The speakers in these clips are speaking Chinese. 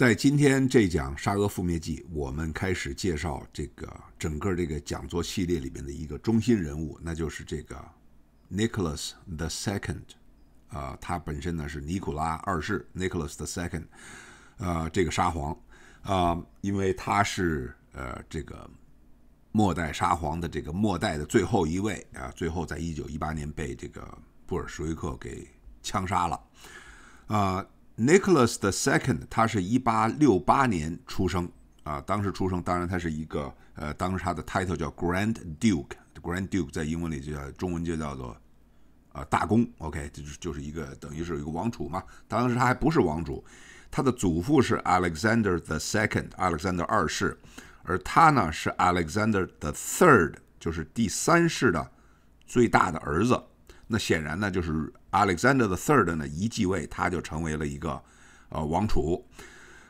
在今天这讲《沙俄覆灭记》，我们开始介绍这个整个这个讲座系列里面的一个中心人物，那就是这个 Nicholas the Second，啊，他本身呢是尼古拉二世 Nicholas the Second，呃，这个沙皇，啊，因为他是呃这个末代沙皇的这个末代的最后一位啊，最后在一九一八年被这个布尔什维克给枪杀了，啊。Nicholas the Second，他是一八六八年出生啊，当时出生，当然他是一个呃，当时他的 title 叫 Grand Duke，Grand Duke 在英文里就叫中文就叫做呃大公，OK，就是就是一个等于是一个王储嘛。当时他还不是王储，他的祖父是 Alexander the Second，Alexander 二世，而他呢是 Alexander the Third，就是第三世的最大的儿子。那显然呢就是。Alexander the Third 呢，一继位他就成为了一个，呃，王储。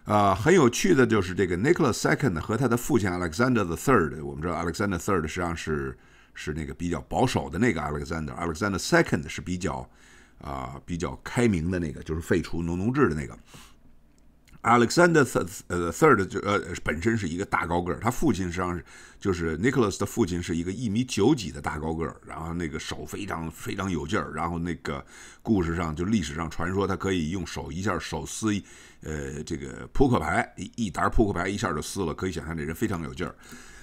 呃，很有趣的就是这个 Nicholas Second 和他的父亲 Alexander the Third，我们知道 Alexander the Third 实际上是是那个比较保守的那个 Alexander，Alexander Second 是比较啊比较开明的那个，就是废除农奴制的那个。Alexander 呃 Third 就呃本身是一个大高个儿，他父亲实际上是就是 Nicholas 的父亲是一个一米九几的大高个儿，然后那个手非常非常有劲儿，然后那个故事上就历史上传说他可以用手一下手撕呃这个扑克牌一沓扑克牌一下就撕了，可以想象这人非常有劲儿。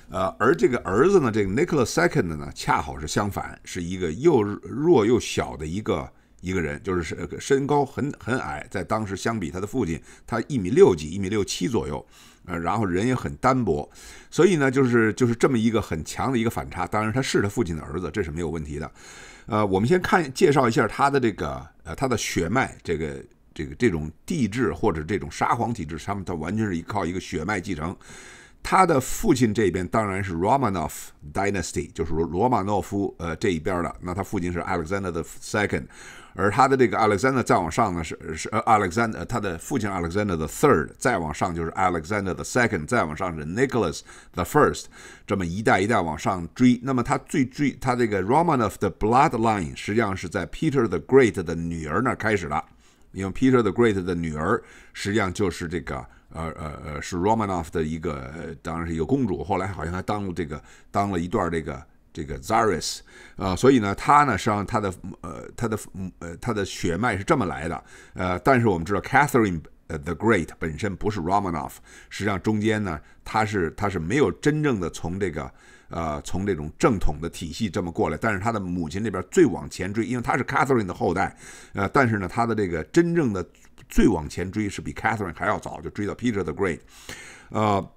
呃，而这个儿子呢，这个 Nicholas Second 呢恰好是相反，是一个又弱又小的一个。一个人就是身身高很很矮，在当时相比他的父亲，他一米六几，一米六七左右，呃，然后人也很单薄，所以呢，就是就是这么一个很强的一个反差。当然，他是他父亲的儿子，这是没有问题的。呃，我们先看介绍一下他的这个呃他的血脉，这个这个这种帝制或者这种沙皇体制，他们他完全是依靠一个血脉继承。他的父亲这边当然是 Romanov Dynasty，就是说罗马诺夫呃这一边的。那他父亲是 Alexander the Second。而他的这个 Alexander 再往上呢是是 Alexander 他的父亲 Alexander the Third 再往上就是 Alexander the Second 再往上是 Nicholas the First 这么一代一代往上追。那么他最追他这个 Romanov 的 Bloodline 实际上是在 Peter the Great 的女儿那开始的，因为 Peter the Great 的女儿实际上就是这个呃呃呃是 Romanov 的一个当然是一个公主，后来好像还当了这个当了一段这个。这个 Zarist，呃，所以呢，他呢，实际上他的，呃，他的，呃，他的血脉是这么来的，呃，但是我们知道 Catherine，呃，the Great 本身不是 Romanov，实际上中间呢，他是他是没有真正的从这个，呃，从这种正统的体系这么过来，但是他的母亲那边最往前追，因为他是 Catherine 的后代，呃，但是呢，他的这个真正的最往前追是比 Catherine 还要早，就追到 Peter the Great，呃。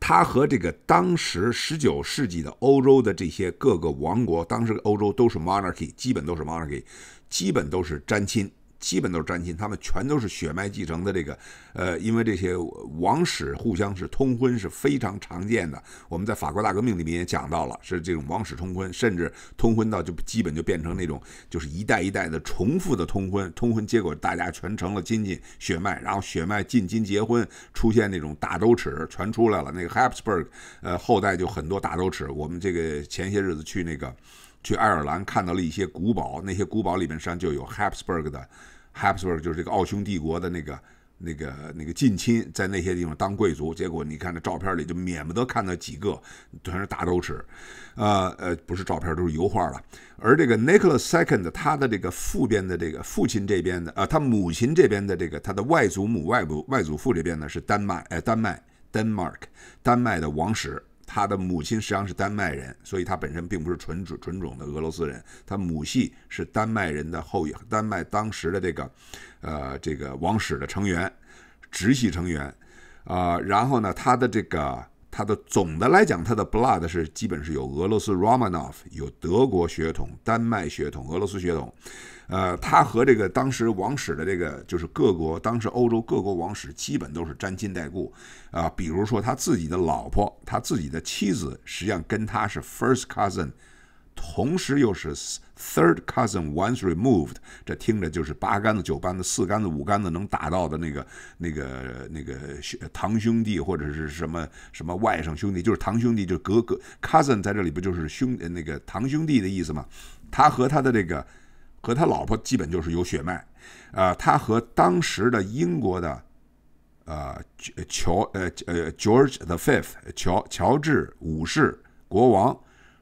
他和这个当时十九世纪的欧洲的这些各个王国，当时欧洲都是 monarchy，基本都是 monarchy，基本都是沾亲。基本都是沾亲，他们全都是血脉继承的。这个，呃，因为这些王室互相是通婚，是非常常见的。我们在法国大革命里面也讲到了，是这种王室通婚，甚至通婚到就基本就变成那种就是一代一代的重复的通婚。通婚结果大家全成了亲戚血脉，然后血脉近亲结婚，出现那种大兜齿全出来了。那个 Habsburg，呃，后代就很多大兜齿。我们这个前些日子去那个去爱尔兰看到了一些古堡，那些古堡里面实际上就有 Habsburg 的。Habsburg 就是这个奥匈帝国的那个、那个、那个近亲，在那些地方当贵族。结果你看这照片里就免不得看到几个，全是大都齿，呃呃，不是照片，都是油画了。而这个 Nicholas Second 他的这个父边的这个父亲这边的啊，他母亲这边的这个他的外祖母、外母、外祖父这边呢是丹麦，呃，丹麦，Denmark，丹麦的王室。他的母亲实际上是丹麦人，所以他本身并不是纯种纯种的俄罗斯人。他母系是丹麦人的后裔，丹麦当时的这个呃这个王室的成员，直系成员。啊，然后呢，他的这个他的总的来讲，他的 blood 是基本是有俄罗斯 Romanov 有德国血统、丹麦血统、俄罗斯血统。呃，他和这个当时王室的这个，就是各国当时欧洲各国王室基本都是沾亲带故啊。比如说，他自己的老婆，他自己的妻子，实际上跟他是 first cousin，同时又是 third cousin once removed。这听着就是八竿子九竿子四竿子五竿子能打到的那个、那个、那个堂兄弟或者是什么什么外甥兄弟，就是堂兄弟，就是哥哥。cousin 在这里不就是兄那个堂兄弟的意思吗？他和他的这个。和他老婆基本就是有血脉，呃，他和当时的英国的，呃，乔呃呃 George the fifth 乔乔治五世国王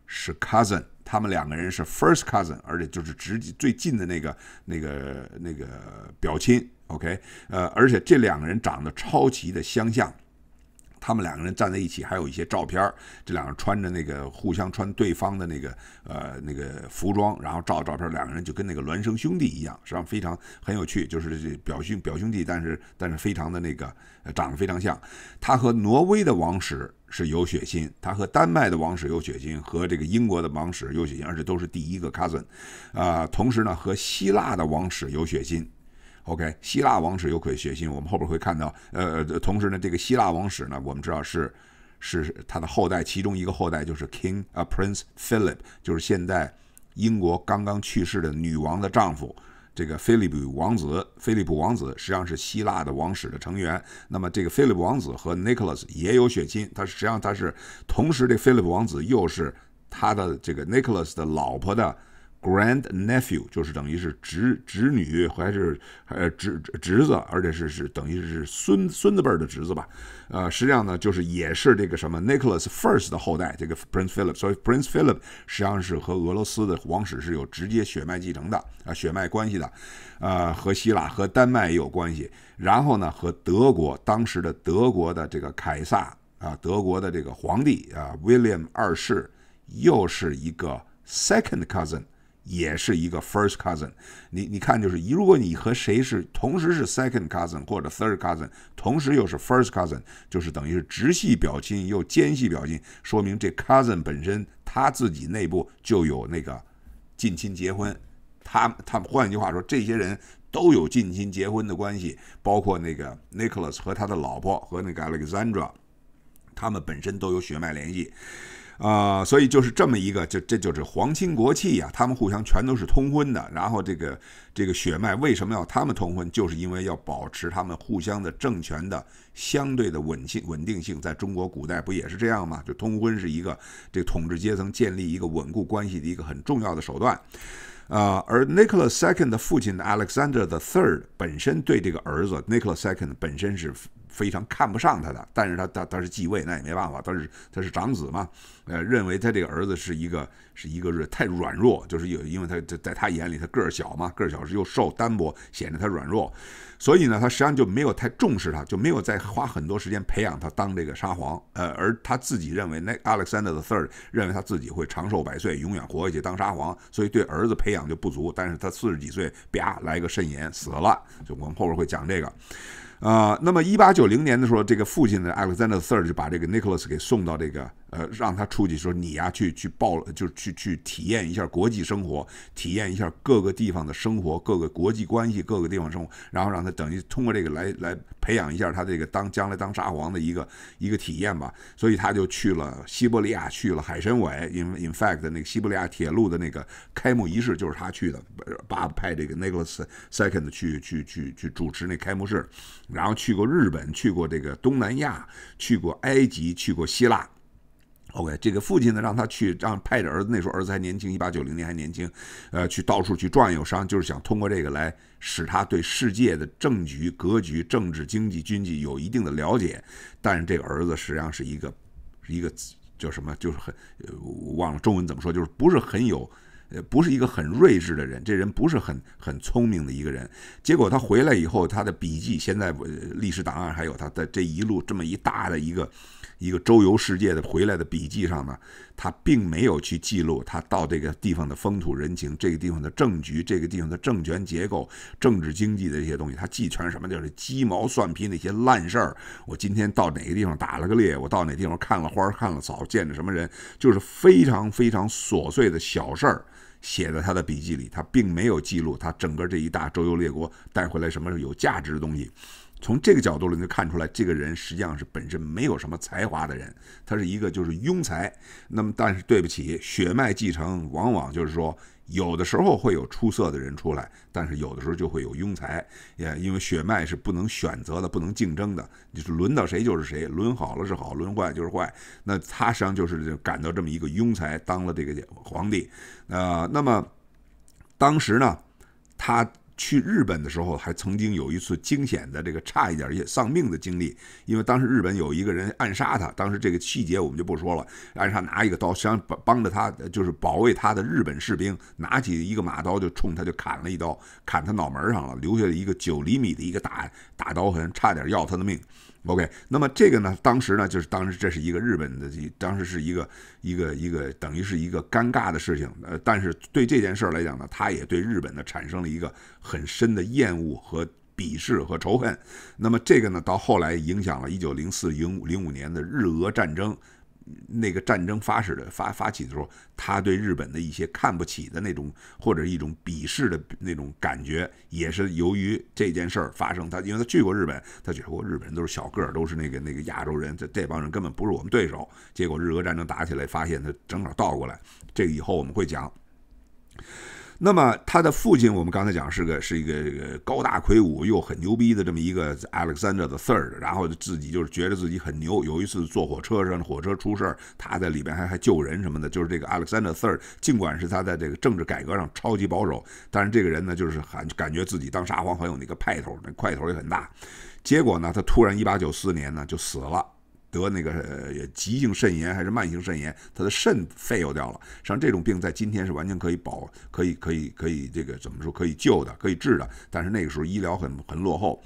是 cousin，他们两个人是 first cousin，而且就是直最近的那个那个那个表亲，OK，呃，而且这两个人长得超级的相像。他们两个人站在一起，还有一些照片这两人穿着那个互相穿对方的那个呃那个服装，然后照照片两个人就跟那个孪生兄弟一样，实际上非常很有趣，就是表兄表兄弟，但是但是非常的那个长得非常像。他和挪威的王室是有血亲，他和丹麦的王室有血亲，和这个英国的王室有血亲，而且都是第一个 cousin 啊。同时呢，和希腊的王室有血亲。OK，希腊王室有血亲，我们后边会看到。呃，同时呢，这个希腊王室呢，我们知道是是他的后代，其中一个后代就是 King 呃 Prince Philip，就是现在英国刚刚去世的女王的丈夫，这个菲利普王子菲利普王子实际上是希腊的王室的成员。那么这个菲利普王子和 Nicholas 也有血亲，他实际上他是同时这菲利普王子又是他的这个 Nicholas 的老婆的。Grand nephew 就是等于是侄侄女还是呃侄侄子，而且是是等于是孙孙子辈的侄子吧，呃，实际上呢就是也是这个什么 Nicholas First 的后代，这个 Prince Philip，所以 Prince Philip 实际上是和俄罗斯的王室是有直接血脉继承的啊，血脉关系的，呃，和希腊和丹麦也有关系，然后呢和德国当时的德国的这个凯撒啊，德国的这个皇帝啊 William 二世又是一个 second cousin。也是一个 first cousin，你你看就是，如果你和谁是同时是 second cousin 或者 third cousin，同时又是 first cousin，就是等于是直系表亲又间系表亲，说明这 cousin 本身他自己内部就有那个近亲结婚，他他们换句话说，这些人都有近亲结婚的关系，包括那个 Nicholas 和他的老婆和那个 Alexandra，他们本身都有血脉联系。呃，所以就是这么一个，就这就是皇亲国戚呀，他们互相全都是通婚的。然后这个这个血脉为什么要他们通婚，就是因为要保持他们互相的政权的相对的稳性稳定性。在中国古代不也是这样吗？就通婚是一个这统治阶层建立一个稳固关系的一个很重要的手段。呃，而 Nicholas II 的父亲 Alexander the t h i r d 本身对这个儿子 Nicholas II 本身是。非常看不上他的，但是他他他是继位那也没办法，他是他是长子嘛，呃，认为他这个儿子是一个是一个是太软弱，就是有因为他在在他眼里他个儿小嘛，个儿小又瘦单薄，显得他软弱，所以呢，他实际上就没有太重视他，就没有再花很多时间培养他当这个沙皇，呃，而他自己认为那 Alexander the t h i r d 认为他自己会长寿百岁，永远活下去当沙皇，所以对儿子培养就不足，但是他四十几岁啪来个肾炎死了，就我们后边会讲这个。呃，那么一八九零年的时候，这个父亲的 Alexander III 就把这个 Nicholas 给送到这个。呃，让他出去说你呀，去去报，就是去去体验一下国际生活，体验一下各个地方的生活，各个国际关系，各个地方生活，然后让他等于通过这个来来培养一下他这个当将来当沙皇的一个一个体验吧。所以他就去了西伯利亚，去了海参崴，因为 in fact 那个西伯利亚铁路的那个开幕仪式就是他去的，爸爸派这个 Nicholas Second 去去去去主持那开幕式，然后去过日本，去过这个东南亚，去过埃及，去过希腊。OK，这个父亲呢，让他去，让派着儿子，那时候儿子还年轻，一八九零年还年轻，呃，去到处去转悠，实际上就是想通过这个来使他对世界的政局格局、政治经济、军纪有一定的了解。但是这个儿子实际上是一个，一个叫什么，就是很，忘了中文怎么说，就是不是很有。呃，不是一个很睿智的人，这人不是很很聪明的一个人。结果他回来以后，他的笔记现在历史档案还有他的这一路这么一大的一个一个周游世界的回来的笔记上呢，他并没有去记录他到这个地方的风土人情，这个地方的政局，这个地方的政权结构、政治经济的一些东西。他记全什么？就是鸡毛蒜皮那些烂事儿。我今天到哪个地方打了个猎，我到哪地方看了花看了草，见着什么人，就是非常非常琐碎的小事儿。写在他的笔记里，他并没有记录他整个这一大周游列国带回来什么有价值的东西。从这个角度呢，就看出来，这个人实际上是本身没有什么才华的人，他是一个就是庸才。那么，但是对不起，血脉继承往往就是说。有的时候会有出色的人出来，但是有的时候就会有庸才，也因为血脉是不能选择的，不能竞争的，就是轮到谁就是谁，轮好了是好，轮坏就是坏。那他实际上就是感到这么一个庸才当了这个皇帝，啊，那么当时呢，他。去日本的时候，还曾经有一次惊险的这个差一点也丧命的经历，因为当时日本有一个人暗杀他，当时这个细节我们就不说了。暗杀拿一个刀想帮帮着他，就是保卫他的日本士兵拿起一个马刀就冲他就砍了一刀，砍他脑门上了，留下了一个九厘米的一个打打刀痕，差点要他的命。OK，那么这个呢，当时呢，就是当时这是一个日本的，当时是一个一个一个等于是一个尴尬的事情，呃，但是对这件事来讲呢，他也对日本呢产生了一个很深的厌恶和鄙视和仇恨，那么这个呢，到后来影响了1904-05年的日俄战争。那个战争发始的发发起的时候，他对日本的一些看不起的那种或者一种鄙视的那种感觉，也是由于这件事儿发生。他因为他去过日本，他觉得日本人都是小个儿，都是那个那个亚洲人，这这帮人根本不是我们对手。结果日俄战争打起来，发现他正好倒过来。这个以后我们会讲。那么他的父亲，我们刚才讲是个是一个高大魁梧又很牛逼的这么一个 Alexander the Third，然后自己就是觉得自己很牛。有一次坐火车上火车出事儿，他在里边还还救人什么的。就是这个 Alexander Third，尽管是他在这个政治改革上超级保守，但是这个人呢就是很感觉自己当沙皇很有那个派头，那块头也很大。结果呢，他突然一八九四年呢就死了。得那个呃急性肾炎还是慢性肾炎，他的肾废掉掉了。实际上这种病在今天是完全可以保，可以可以可以这个怎么说可以救的，可以治的。但是那个时候医疗很很落后，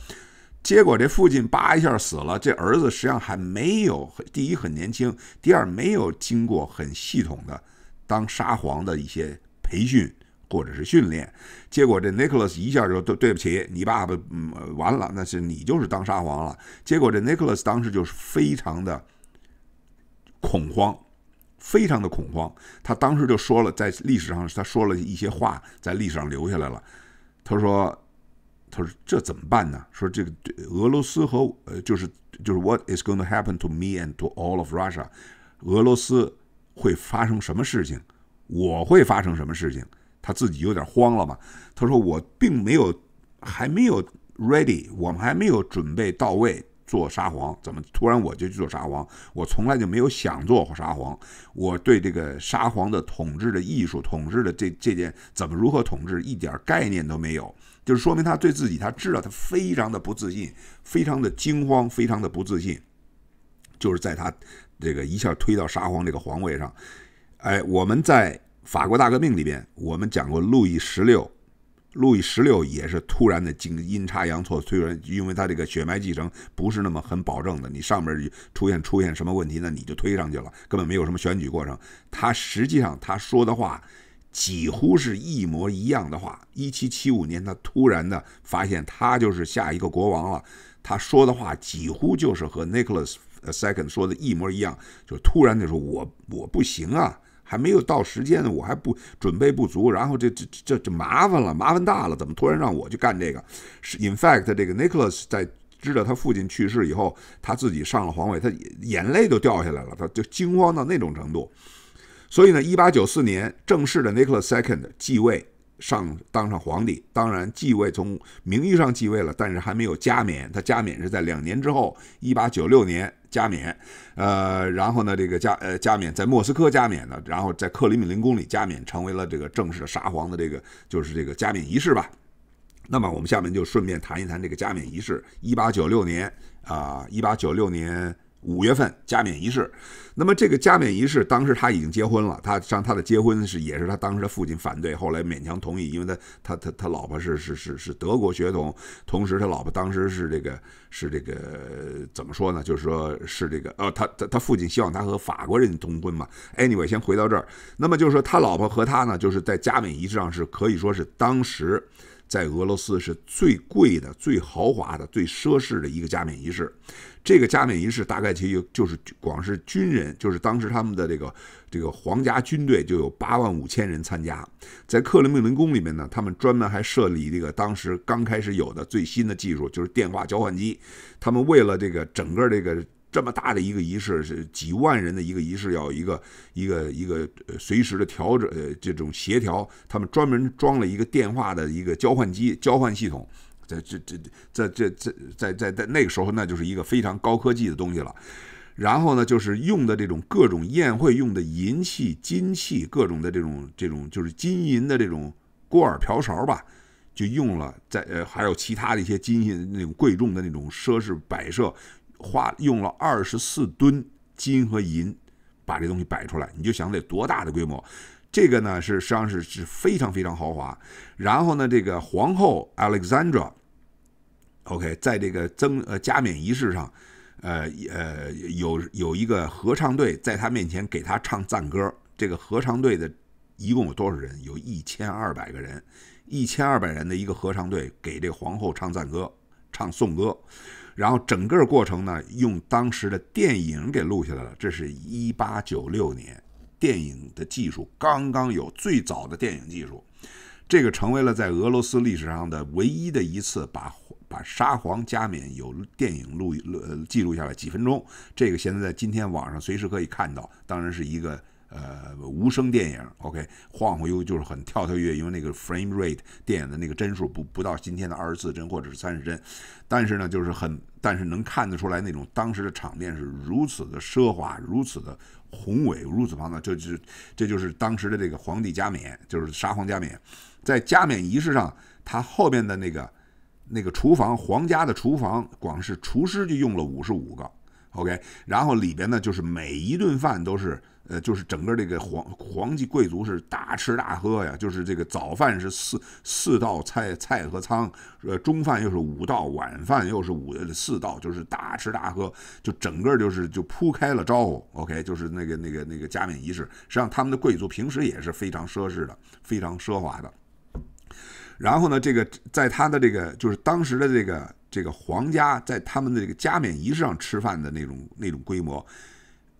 结果这父亲叭一下死了，这儿子实际上还没有第一很年轻，第二没有经过很系统的当沙皇的一些培训。或者是训练，结果这 Nicholas 一下就对对不起，你爸爸嗯完了，那是你就是当沙皇了。结果这 Nicholas 当时就是非常的恐慌，非常的恐慌。他当时就说了，在历史上他说了一些话，在历史上留下来了。他说：“他说这怎么办呢？说这个俄罗斯和呃，就是就是 What is going to happen to me and to all of Russia？俄罗斯会发生什么事情？我会发生什么事情？”他自己有点慌了吧？他说：“我并没有，还没有 ready，我们还没有准备到位做沙皇，怎么突然我就去做沙皇？我从来就没有想做沙皇，我对这个沙皇的统治的艺术、统治的这这件怎么如何统治，一点概念都没有。”就是说明他对自己，他知道他非常的不自信，非常的惊慌，非常的不自信，就是在他这个一下推到沙皇这个皇位上，哎，我们在。法国大革命里边，我们讲过路易十六，路易十六也是突然的经阴差阳错，虽然因为他这个血脉继承不是那么很保证的，你上面出现出现什么问题那你就推上去了，根本没有什么选举过程。他实际上他说的话几乎是一模一样的话。一七七五年，他突然的发现他就是下一个国王了。他说的话几乎就是和 n i c h o l a s Second 说的一模一样，就突然就说我我不行啊。还没有到时间呢，我还不准备不足，然后这这这这麻烦了，麻烦大了，怎么突然让我去干这个？是，in fact，这个 Nicholas 在知道他父亲去世以后，他自己上了皇位，他眼泪都掉下来了，他就惊慌到那种程度。所以呢，1894年正式的 Nicholas Second 继位上当上皇帝，当然继位从名义上继位了，但是还没有加冕，他加冕是在两年之后，1896年。加冕，呃，然后呢，这个加呃加冕在莫斯科加冕呢，然后在克里姆林宫里加冕，成为了这个正式的沙皇的这个就是这个加冕仪式吧。那么我们下面就顺便谈一谈这个加冕仪式。一八九六年啊，一八九六年。五月份加冕仪式，那么这个加冕仪式，当时他已经结婚了，他像他的结婚是也是他当时父亲反对，后来勉强同意，因为他他他他老婆是是是是德国血统，同时他老婆当时是这个是这个怎么说呢？就是说是这个呃，他他他父亲希望他和法国人通婚嘛。Anyway，先回到这儿，那么就是说他老婆和他呢，就是在加冕仪式上是可以说是当时。在俄罗斯是最贵的、最豪华的、最奢侈的一个加冕仪式。这个加冕仪式大概其实就是光是军人，就是当时他们的这个这个皇家军队就有八万五千人参加。在克里姆林宫里面呢，他们专门还设立这个当时刚开始有的最新的技术，就是电话交换机。他们为了这个整个这个。这么大的一个仪式是几万人的一个仪式，要一个一个一个随时的调整，呃，这种协调，他们专门装了一个电话的一个交换机交换系统，在这这这这这这在在在那个时候，那就是一个非常高科技的东西了。然后呢，就是用的这种各种宴会用的银器、金器，各种的这种这种就是金银的这种锅儿、瓢、勺吧，就用了，在呃，还有其他的一些金银那种贵重的那种奢侈摆设。花用了二十四吨金和银把这东西摆出来，你就想得多大的规模？这个呢是实际上是是非常非常豪华。然后呢，这个皇后 Alexandra，OK，在这个增呃加冕仪式上，呃呃有有一个合唱队在她面前给她唱赞歌。这个合唱队的一共有多少人？有一千二百个人，一千二百人的一个合唱队给这皇后唱赞歌。唱颂歌，然后整个过程呢，用当时的电影给录下来了。这是一八九六年，电影的技术刚刚有最早的电影技术，这个成为了在俄罗斯历史上的唯一的一次把把沙皇加冕有电影录录记录下来几分钟。这个现在在今天网上随时可以看到，当然是一个。呃，无声电影，OK，晃晃悠就是很跳跳跃，因为那个 frame rate 电影的那个帧数不不到今天的二十四帧或者是三十帧，但是呢，就是很，但是能看得出来那种当时的场面是如此的奢华，如此的宏伟，如此庞大，这就是这就是当时的这个皇帝加冕，就是沙皇加冕，在加冕仪式上，他后边的那个那个厨房，皇家的厨房，光是厨师就用了五十五个，OK，然后里边呢，就是每一顿饭都是。呃，就是整个这个皇皇级贵族是大吃大喝呀，就是这个早饭是四四道菜菜和汤，呃，中饭又是五道，晚饭又是五四道，就是大吃大喝，就整个就是就铺开了招。呼。OK，就是那个那个那个加冕仪式，实际上他们的贵族平时也是非常奢侈的，非常奢华的。然后呢，这个在他的这个就是当时的这个这个皇家在他们的这个加冕仪式上吃饭的那种那种规模。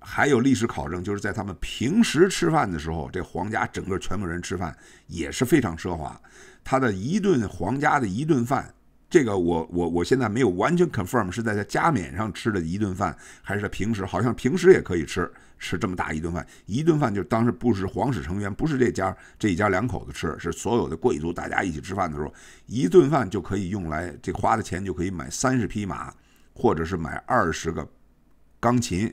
还有历史考证，就是在他们平时吃饭的时候，这皇家整个全部人吃饭也是非常奢华。他的一顿皇家的一顿饭，这个我我我现在没有完全 confirm 是在他加冕上吃的一顿饭，还是平时？好像平时也可以吃吃这么大一顿饭。一顿饭就当时不是皇室成员，不是这家这一家两口子吃，是所有的贵族大家一起吃饭的时候，一顿饭就可以用来这花的钱就可以买三十匹马，或者是买二十个钢琴。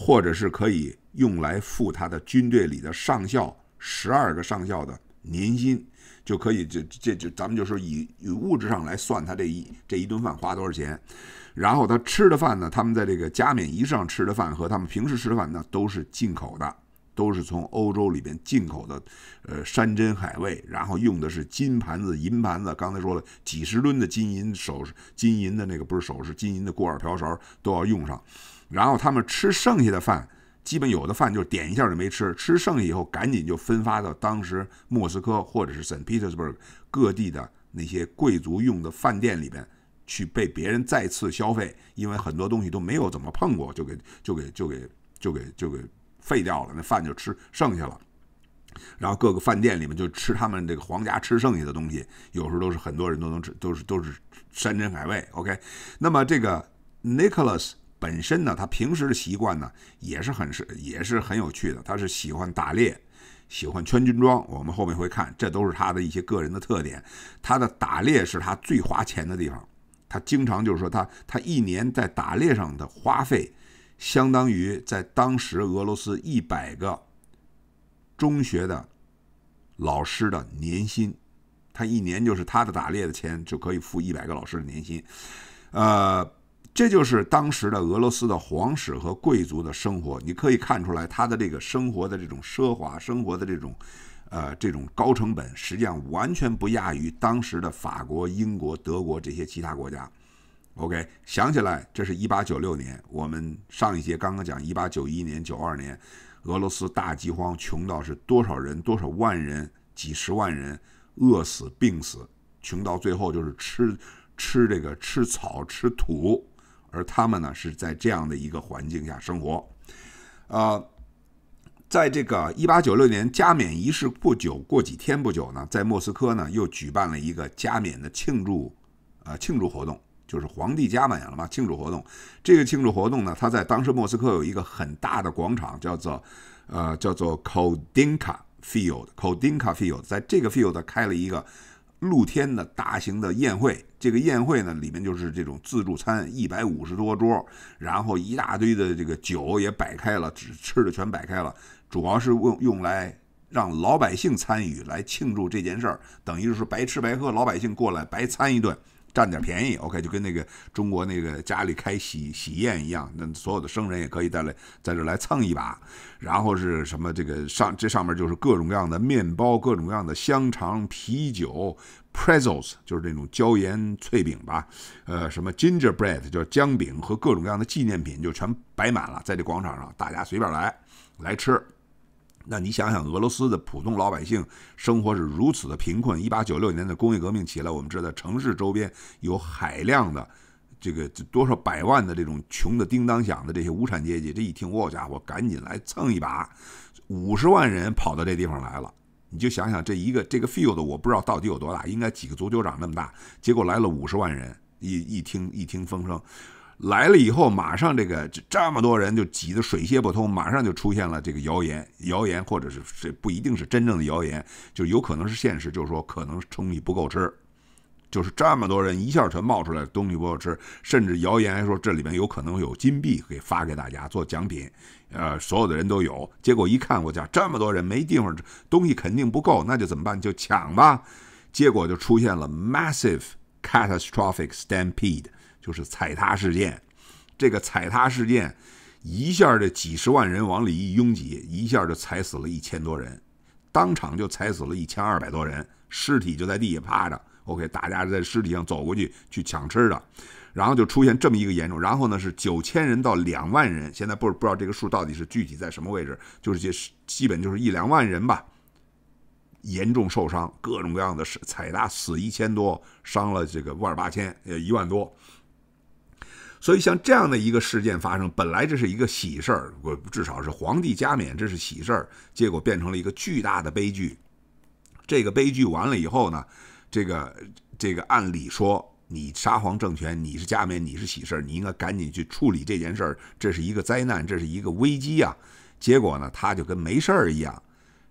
或者是可以用来付他的军队里的上校，十二个上校的年薪，就可以，这这就咱们就说以以物质上来算，他这一这一顿饭花多少钱。然后他吃的饭呢，他们在这个加冕仪式上吃的饭和他们平时吃的饭呢，都是进口的，都是从欧洲里边进口的，呃，山珍海味。然后用的是金盘子、银盘子，刚才说了，几十吨的金银首饰、金银的那个不是首饰，金银的锅碗瓢勺都要用上。然后他们吃剩下的饭，基本有的饭就是点一下就没吃，吃剩下以后赶紧就分发到当时莫斯科或者是圣 u r g 各地的那些贵族用的饭店里边去被别人再次消费，因为很多东西都没有怎么碰过，就给就给就给就给就给废掉了，那饭就吃剩下了。然后各个饭店里面就吃他们这个皇家吃剩下的东西，有时候都是很多人都能吃，都是都是山珍海味。OK，那么这个 Nicholas。本身呢，他平时的习惯呢，也是很是，也是很有趣的。他是喜欢打猎，喜欢穿军装。我们后面会看，这都是他的一些个人的特点。他的打猎是他最花钱的地方。他经常就是说，他他一年在打猎上的花费，相当于在当时俄罗斯一百个中学的老师的年薪。他一年就是他的打猎的钱就可以付一百个老师的年薪，呃。这就是当时的俄罗斯的皇室和贵族的生活，你可以看出来他的这个生活的这种奢华，生活的这种，呃，这种高成本，实际上完全不亚于当时的法国、英国、德国这些其他国家。OK，想起来，这是一八九六年，我们上一节刚刚讲一八九一年、九二年，俄罗斯大饥荒，穷到是多少人，多少万人，几十万人饿死、病死，穷到最后就是吃吃这个吃草、吃土。而他们呢，是在这样的一个环境下生活，呃，在这个一八九六年加冕仪式不久，过几天不久呢，在莫斯科呢又举办了一个加冕的庆祝，呃，庆祝活动，就是皇帝加冕了嘛，庆祝活动。这个庆祝活动呢，他在当时莫斯科有一个很大的广场，叫做呃，叫做 k o d n i n k a f i e l d k o d n i n k a Field，在这个 Field 开了一个。露天的大型的宴会，这个宴会呢，里面就是这种自助餐，一百五十多桌，然后一大堆的这个酒也摆开了，吃的全摆开了，主要是用用来让老百姓参与来庆祝这件事儿，等于是白吃白喝，老百姓过来白餐一顿。占点便宜，OK，就跟那个中国那个家里开喜喜宴一样，那所有的生人也可以带来在这来蹭一把。然后是什么？这个上这上面就是各种各样的面包，各种各样的香肠、啤酒、pretzels 就是这种椒盐脆饼吧，呃，什么 gingerbread 就是姜饼和各种各样的纪念品就全摆满了，在这广场上大家随便来来吃。那你想想，俄罗斯的普通老百姓生活是如此的贫困。一八九六年的工业革命起来，我们知道城市周边有海量的，这个多少百万的这种穷的叮当响的这些无产阶级，这一听，我家伙，赶紧来蹭一把，五十万人跑到这地方来了。你就想想这一个这个 field，我不知道到底有多大，应该几个足球场那么大，结果来了五十万人，一一听一听风声。来了以后，马上这个这这么多人就挤得水泄不通，马上就出现了这个谣言，谣言或者是这不一定是真正的谣言，就有可能是现实，就是说可能东西不够吃，就是这么多人一下全冒出来，东西不够吃，甚至谣言还说这里面有可能有金币给发给大家做奖品，呃，所有的人都有，结果一看，我讲这么多人没地方东西肯定不够，那就怎么办？就抢吧，结果就出现了 massive catastrophic stampede。就是踩踏事件，这个踩踏事件，一下这几十万人往里一拥挤，一下就踩死了一千多人，当场就踩死了一千二百多人，尸体就在地下趴着。OK，大家在尸体上走过去去抢吃的，然后就出现这么一个严重。然后呢，是九千人到两万人，现在不不知道这个数到底是具体在什么位置，就是基本就是一两万人吧。严重受伤，各种各样的是踩踏死一千多，伤了这个万八千，呃一万多。所以，像这样的一个事件发生，本来这是一个喜事儿，至少是皇帝加冕，这是喜事儿，结果变成了一个巨大的悲剧。这个悲剧完了以后呢，这个这个按理说，你沙皇政权，你是加冕，你是喜事儿，你应该赶紧去处理这件事儿，这是一个灾难，这是一个危机呀。结果呢，他就跟没事儿一样，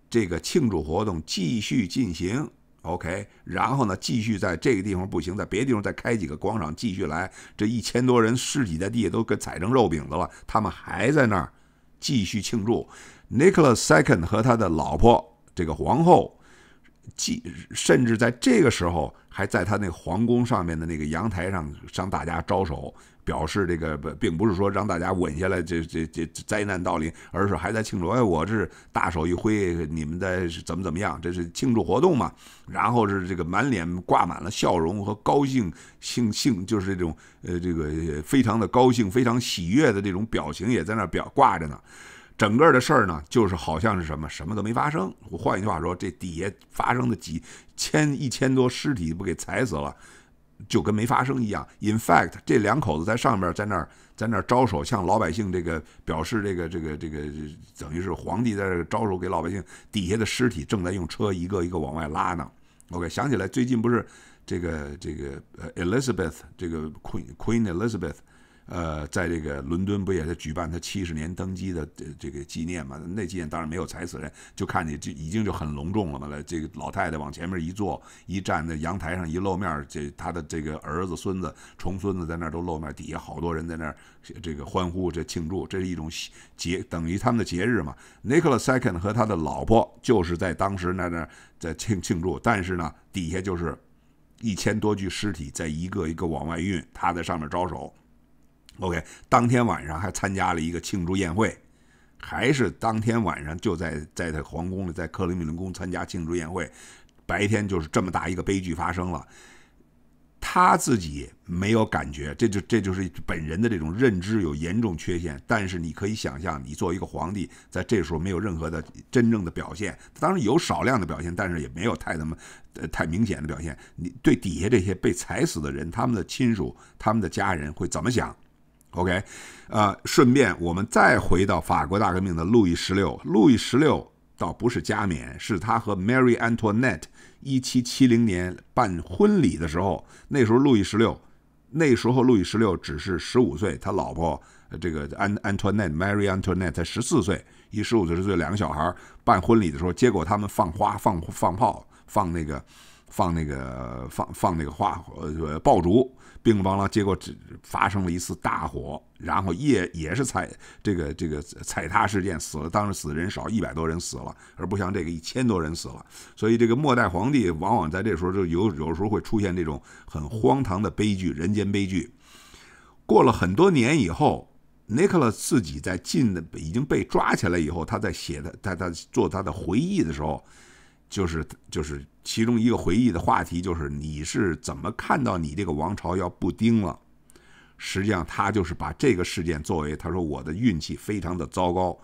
这个庆祝活动继续进行。OK，然后呢？继续在这个地方不行，在别的地方再开几个广场继续来。这一千多人尸体在地下都给踩成肉饼子了，他们还在那儿继续庆祝。Nicholas II 和他的老婆，这个皇后，继甚至在这个时候还在他那皇宫上面的那个阳台上向大家招手。表示这个不，并不是说让大家稳下来，这这这灾难到临，而是还在庆祝。哎，我是大手一挥，你们在怎么怎么样，这是庆祝活动嘛？然后是这个满脸挂满了笑容和高兴，兴兴就是这种呃，这个非常的高兴，非常喜悦的这种表情也在那表挂着呢。整个的事儿呢，就是好像是什么什么都没发生。我换一句话说，这底下发生的几千一千多尸体不给踩死了。就跟没发生一样。In fact，这两口子在上边，在那儿，在那儿招手，向老百姓这个表示这个、这个、这个，等于是皇帝在这招手给老百姓。底下的尸体正在用车一个一个往外拉呢。OK，想起来最近不是这个这个呃 Elizabeth 这个 Queen Queen Elizabeth。呃，在这个伦敦不也在举办他七十年登基的这个纪念嘛？那纪念当然没有踩死人，就看你这已经就很隆重了嘛。这个老太太往前面一坐，一站在阳台上一露面，这他的这个儿子、孙子、重孙子在那儿都露面，底下好多人在那儿这个欢呼这庆祝，这是一种节，等于他们的节日嘛。Nicholas II 和他的老婆就是在当时那那在庆庆祝，但是呢，底下就是一千多具尸体在一个一个往外运，他在上面招手。OK，当天晚上还参加了一个庆祝宴会，还是当天晚上就在在他皇宫里，在克里米林宫参加庆祝宴会。白天就是这么大一个悲剧发生了，他自己没有感觉，这就这就是本人的这种认知有严重缺陷。但是你可以想象，你作为一个皇帝，在这时候没有任何的真正的表现，当然有少量的表现，但是也没有太那么呃太明显的表现。你对底下这些被踩死的人，他们的亲属、他们的家人会怎么想？OK，呃，顺便我们再回到法国大革命的路易十六。路易十六倒不是加冕，是他和 Mary Antoinette 一七七零年办婚礼的时候。那时候路易十六，那时候路易十六只是十五岁，他老婆这个 Ant a o i n e t t e Mary Antoinette 才十四岁，一十五岁十四岁两个小孩办婚礼的时候，结果他们放花放放炮放那个放那个放放那个花呃爆竹。并帮了，结果只发生了一次大火，然后也也是踩这个这个踩踏事件，死了。当时死的人少，一百多人死了，而不像这个一千多人死了。所以这个末代皇帝往往在这时候就有有时候会出现这种很荒唐的悲剧，人间悲剧。过了很多年以后尼克勒自己在进的已经被抓起来以后，他在写的在他做他的回忆的时候。就是就是其中一个回忆的话题，就是你是怎么看到你这个王朝要不丁了？实际上他就是把这个事件作为他说我的运气非常的糟糕，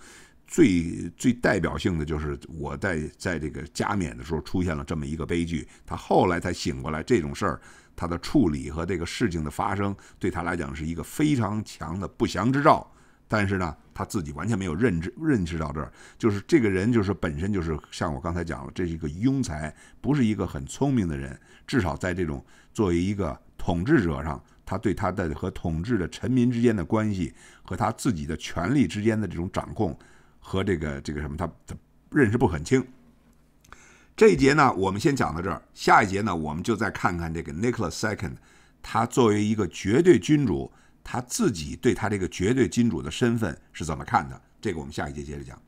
最最代表性的就是我在在这个加冕的时候出现了这么一个悲剧，他后来才醒过来这种事儿，他的处理和这个事情的发生对他来讲是一个非常强的不祥之兆。但是呢，他自己完全没有认知，认识到这儿，就是这个人就是本身就是像我刚才讲了，这是一个庸才，不是一个很聪明的人。至少在这种作为一个统治者上，他对他的和统治的臣民之间的关系和他自己的权力之间的这种掌控和这个这个什么，他他认识不很清。这一节呢，我们先讲到这儿，下一节呢，我们就再看看这个 Nicholas Second，他作为一个绝对君主。他自己对他这个绝对金主的身份是怎么看的？这个我们下一节接着讲。